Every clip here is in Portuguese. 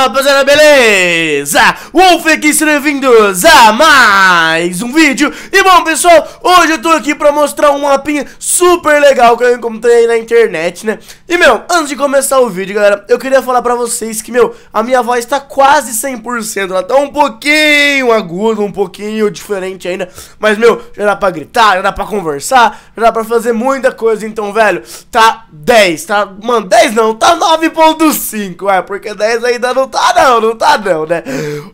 Fala rapaziada, beleza? Wolf aqui, sejam bem-vindos a mais um vídeo E bom pessoal, hoje eu tô aqui pra mostrar um mapinha super legal que eu encontrei na internet, né? E meu, antes de começar o vídeo, galera, eu queria falar pra vocês que, meu, a minha voz tá quase 100% Ela tá um pouquinho aguda, um pouquinho diferente ainda Mas meu, já dá pra gritar, já dá pra conversar, já dá pra fazer muita coisa Então, velho, tá 10, tá... Mano, 10 não, tá 9.5, é, porque 10 ainda não tá não, não tá não, né?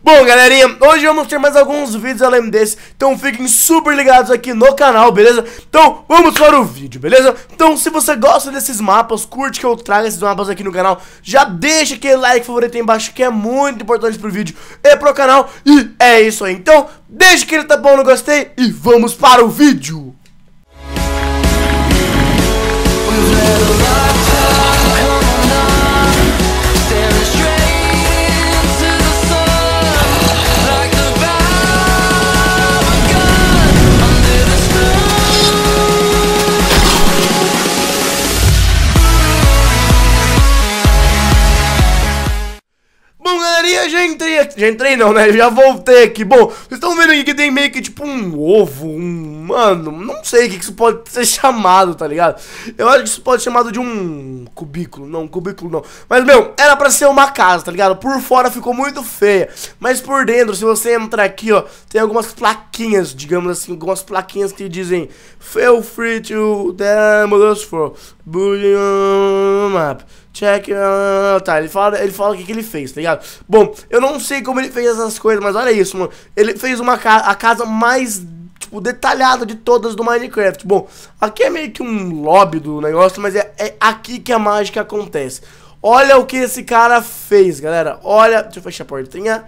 Bom, galerinha, hoje vamos ter mais alguns vídeos além desse, então fiquem super ligados aqui no canal, beleza? Então, vamos para o vídeo, beleza? Então, se você gosta desses mapas, curte que eu traga esses mapas aqui no canal, já deixa aquele like favorito aí embaixo, que é muito importante pro vídeo e pro canal, e é isso aí. Então, deixa aquele tapão no gostei e vamos para o vídeo! eu já entrei aqui. Já entrei não, né? Já voltei aqui. Bom, vocês estão vendo aqui que tem meio que tipo um ovo, um. Mano, não sei o que, que isso pode ser chamado, tá ligado? Eu acho que isso pode ser chamado de um cubículo. Não, um cubículo não. Mas, meu, era pra ser uma casa, tá ligado? Por fora ficou muito feia. Mas por dentro, se você entrar aqui, ó, tem algumas plaquinhas, digamos assim, algumas plaquinhas que dizem Feel free to demolish for bullion map check. tá, ele fala, ele fala o que, que ele fez, tá ligado? Bom, eu não sei como ele fez essas coisas, mas olha isso, mano. Ele fez uma ca a casa mais tipo, detalhada de todas do Minecraft. Bom, aqui é meio que um lobby do negócio, mas é, é, aqui que a mágica acontece. Olha o que esse cara fez, galera. Olha, deixa eu fechar a portinha.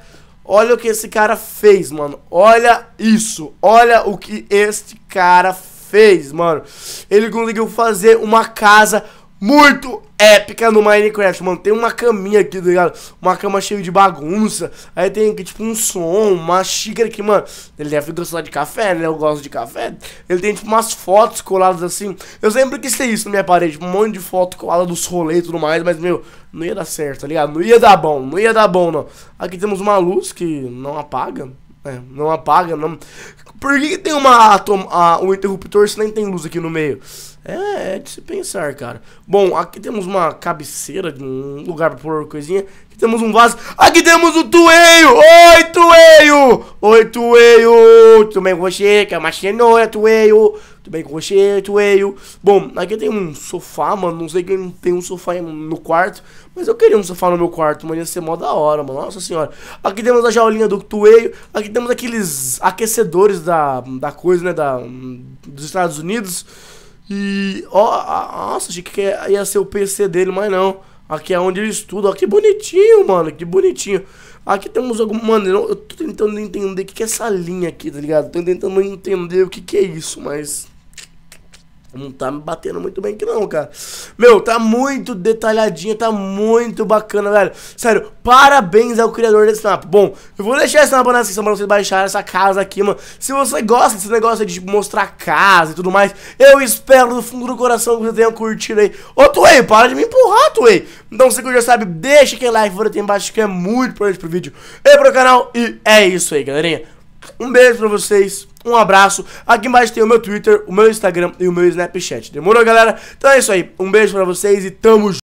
Olha o que esse cara fez, mano. Olha isso. Olha o que este cara fez, mano. Ele conseguiu fazer uma casa muito épica no Minecraft, mano. Tem uma caminha aqui, tá ligado? Uma cama cheia de bagunça. Aí tem aqui, tipo, um som, uma xícara que, mano. Ele deve gostar de café, né? Eu gosto de café. Ele tem, tipo, umas fotos coladas assim. Eu sempre quis ter isso na minha parede. Tipo, um monte de foto colada dos rolês e tudo mais. Mas, meu, não ia dar certo, tá ligado? Não ia dar bom, não ia dar bom, não. Aqui temos uma luz que não apaga. É, não apaga, não. Por que, que tem uma, uma, um interruptor se nem tem luz aqui no meio? É, é de se pensar, cara. Bom, aqui temos uma cabeceira, um lugar pra pôr coisinha. Aqui temos um vaso. Aqui temos um tueio! Oi, tueio! Oi, tueio! Tudo bem com você? é uma cenoura, tueio? Tudo bem com você, tueio? Bom, aqui tem um sofá, mano. Não sei quem tem um sofá no quarto. Mas eu queria um sofá no meu quarto, mano. Ia ser mó da hora, mano. Nossa senhora. Aqui temos a jaulinha do tueio. Aqui temos aqueles aquecedores da, da coisa, né? Da, dos Estados Unidos. E, ó, nossa, achei que ia ser o PC dele, mas não. Aqui é onde ele estuda. Ó, que bonitinho, mano. Que bonitinho. Aqui temos algum. Mano, eu tô tentando entender o que é essa linha aqui, tá ligado? Tô tentando entender o que, que é isso, mas. Não tá me batendo muito bem que não, cara. Meu, tá muito detalhadinha, tá muito bacana, velho. Sério, parabéns ao criador desse mapa. Bom, eu vou deixar esse mapa na descrição pra vocês baixarem essa casa aqui, mano. Se você gosta desse negócio de tipo, mostrar casa e tudo mais, eu espero do fundo do coração que você tenha curtido aí. Ô, Tuei, para de me empurrar, Tuei. Então, se você já sabe, deixa aquele like, fora aqui embaixo, que é muito importante pro vídeo e pro canal. E é isso aí, galerinha. Um beijo pra vocês, um abraço. Aqui embaixo tem o meu Twitter, o meu Instagram e o meu Snapchat. Demorou, galera? Então é isso aí. Um beijo pra vocês e tamo junto.